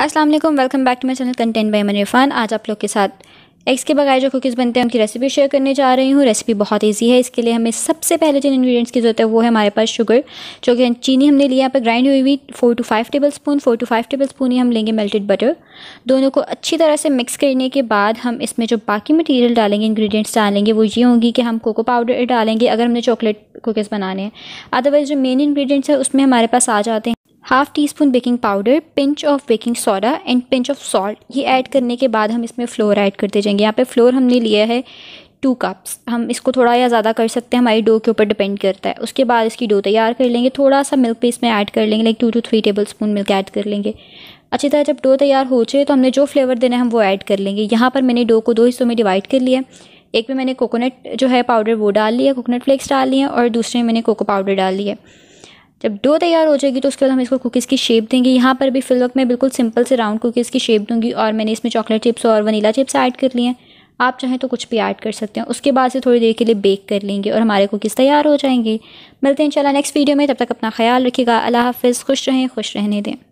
अस्सलाम वालेकुम welcome back to my channel content by मन इरफान आज आप लोग के साथ एग्स के बगैर जो कुकीज़ बनते हैं उनकी रेसिपी शेयर करने जा रही हूँ रेसिपी बहुत इजी है इसके लिए हमें सबसे पहले जिन इंग्रेडिएंट्स की ज़रूरत है वो है हमारे पास शुगर जो कि चीनी हमने लिया यहाँ पर ग्राइंड हुई हुई four to five tablespoon four to five tablespoon ही हम लेंगे मेल्टेड बटर दोनों को अच्छी तरह से मिक्स करने के बाद हम इसमें जो बाकी मटीरियल डालेंगे इंग्रीडियंट्स डालेंगे वो ये होंगी कि हम कोको पाउडर डालेंगे अगर हमने चॉकलेट कुकीज़ बनाने हैं अदरवाइज़ जो मेन इन्ग्रीडियंट्स है उसमें हमारे पास आ जाते हैं half teaspoon baking powder pinch of baking soda and pinch of salt ये ऐड करने के बाद हम इसमें फ्लोर ऐड करते जाएंगे यहाँ पे फ्लोर हमने लिया है टू कप्स हम इसको थोड़ा या ज़्यादा कर सकते हैं हमारी डो के ऊपर डिपेंड करता है उसके बाद इसकी डो तैयार कर लेंगे थोड़ा सा मिल्क भी इसमें ऐड कर लेंगे like two two three tablespoon milk add कर लेंगे अच्छी तरह जब डो तैयार हो जाए तो हमने जो फ्लेवर देना है हम वो ऐड कर लेंगे यहाँ पर मैंने डो को दो हिस्सों में डिवाइड कर लिया एक में मैंने कोकोनट जो है पाउडर वो डाल लिया कोकोनट फ्लेक्स डाल लिया और दूसरे में मैंने कोको पाउडर डाल लिया जब डो तैयार हो जाएगी तो उसके बाद हम इसको कुकीज़ की शेप देंगे यहाँ पर भी फिलवक मैं बिल्कुल सिंपल से राउंड कुकीज़ की शेप दूंगी और मैंने इसमें चॉकलेट चिप्स और वनीला चिप्स ऐड कर लिए हैं आप चाहें तो कुछ भी ऐड कर सकते हैं उसके बाद से थोड़ी देर के लिए बेक कर लेंगे और हमारे कुकीज़ तैयार हो जाएंगे मिलते हैं इंशाल्लाह नेक्स्ट वीडियो में तब तक अपना ख्याल रखिएगा अल्लाह हाफिज़ खुश रहें खुश रहने दें